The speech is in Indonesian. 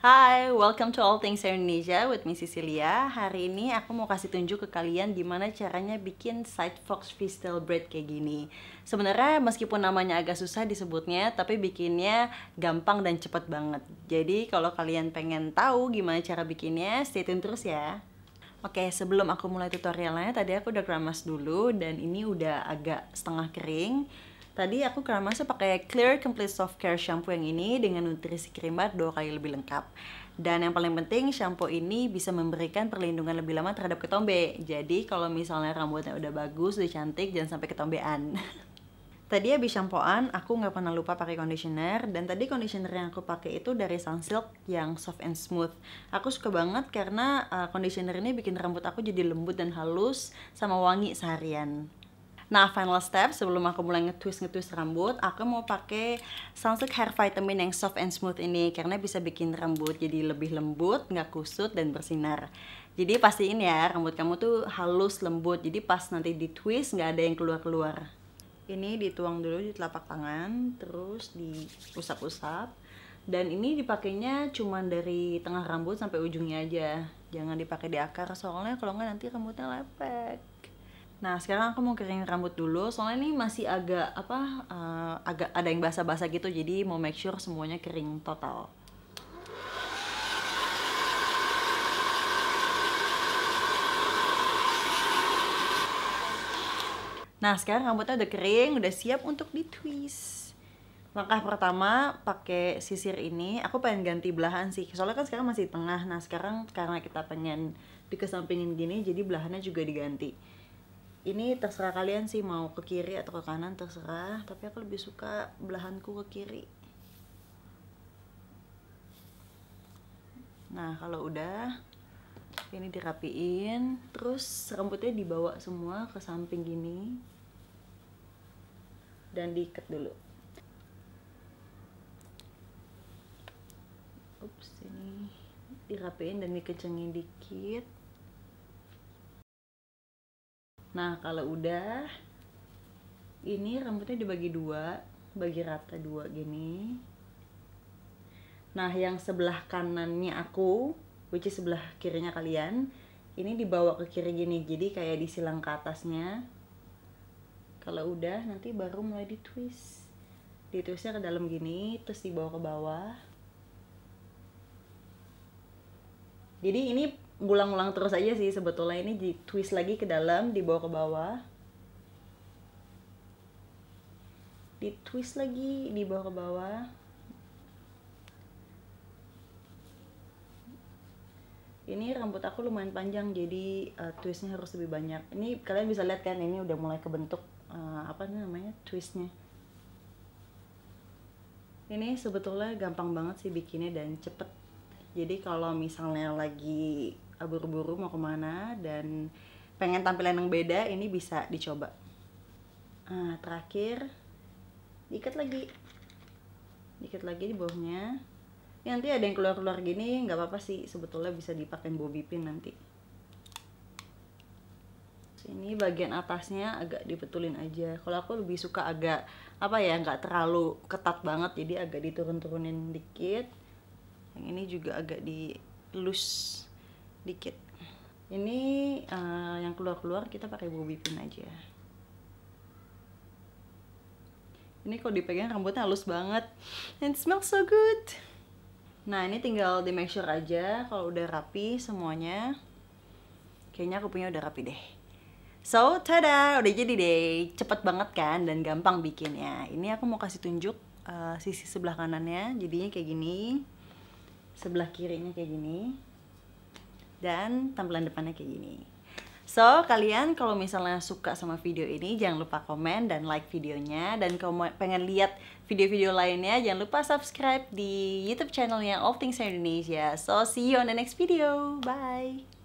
Hai, welcome to All Things Indonesia with Miss Cecilia. Hari ini aku mau kasih tunjuk ke kalian gimana caranya bikin side fox fistel bread kayak gini. Sebenarnya meskipun namanya agak susah disebutnya, tapi bikinnya gampang dan cepet banget. Jadi kalau kalian pengen tahu gimana cara bikinnya, stay tune terus ya. Oke, sebelum aku mulai tutorialnya, tadi aku udah keramas dulu dan ini udah agak setengah kering Tadi aku keramasnya pakai Clear Complete Soft Care Shampoo yang ini dengan nutrisi krimbat dua kali lebih lengkap. Dan yang paling penting, shampoo ini bisa memberikan perlindungan lebih lama terhadap ketombe. Jadi kalau misalnya rambutnya udah bagus, udah cantik, jangan sampai ketombean. Tadi habis shampooan, aku nggak pernah lupa pakai conditioner dan tadi conditioner yang aku pakai itu dari Sunsilk yang soft and smooth. Aku suka banget karena uh, conditioner ini bikin rambut aku jadi lembut dan halus sama wangi seharian. Nah, final step sebelum aku mulai nge-twist nge-twist rambut, aku mau pakai Sunsilk Hair Vitamin yang soft and smooth ini karena bisa bikin rambut jadi lebih lembut, nggak kusut dan bersinar. Jadi pastiin ya rambut kamu tuh halus, lembut. Jadi pas nanti di-twist nggak ada yang keluar-keluar. Ini dituang dulu di telapak tangan, terus diusap-usap. Dan ini dipakainya cuma dari tengah rambut sampai ujungnya aja jangan dipakai di akar soalnya kalau nggak nanti rambutnya lepek Nah sekarang aku mau keringin rambut dulu soalnya ini masih agak apa uh, agak ada yang basah-basah gitu jadi mau make sure semuanya kering total. Nah sekarang rambutnya udah kering udah siap untuk di twist. Langkah pertama pakai sisir ini aku pengen ganti belahan sih soalnya kan sekarang masih tengah. Nah sekarang karena kita pengen dikesampingin gini jadi belahannya juga diganti ini terserah kalian sih mau ke kiri atau ke kanan terserah tapi aku lebih suka belahanku ke kiri nah kalau udah ini dirapiin terus rambutnya dibawa semua ke samping gini dan diikat dulu ups ini dirapiin dan dikecengin dikit nah kalau udah ini rambutnya dibagi dua bagi rata dua gini nah yang sebelah kanannya aku which is sebelah kirinya kalian ini dibawa ke kiri gini jadi kayak disilang ke atasnya kalau udah nanti baru mulai di twist di ke dalam gini terus dibawa ke bawah jadi ini ngulang ulang terus aja sih sebetulnya ini di twist lagi ke dalam dibawa ke bawah di twist lagi dibawa ke bawah ini rambut aku lumayan panjang jadi uh, twistnya harus lebih banyak ini kalian bisa lihat kan ini udah mulai kebentuk uh, apa namanya twistnya ini sebetulnya gampang banget sih bikinnya dan cepet jadi kalau misalnya lagi buru-buru mau kemana dan pengen tampilan yang beda ini bisa dicoba nah, terakhir diikat lagi dikit lagi di bawahnya ya, nanti ada yang keluar-keluar gini nggak apa-apa sih sebetulnya bisa dipakai bobby pin nanti ini bagian atasnya agak dibetulin aja kalau aku lebih suka agak apa ya nggak terlalu ketat banget jadi agak diturun-turunin dikit yang ini juga agak di loose dikit ini uh, yang keluar-keluar kita pakai bobby pin aja ini kalau dipegang rambutnya halus banget and it smells so good nah ini tinggal di make aja kalau udah rapi semuanya kayaknya aku punya udah rapi deh so tada udah jadi deh cepet banget kan dan gampang bikinnya ini aku mau kasih tunjuk uh, sisi sebelah kanannya jadinya kayak gini sebelah kirinya kayak gini dan tampilan depannya kayak gini So, kalian kalau misalnya suka sama video ini, jangan lupa komen dan like videonya. Dan kalau pengen lihat video-video lainnya, jangan lupa subscribe di YouTube channelnya All Things Indonesia. So, see you on the next video. Bye!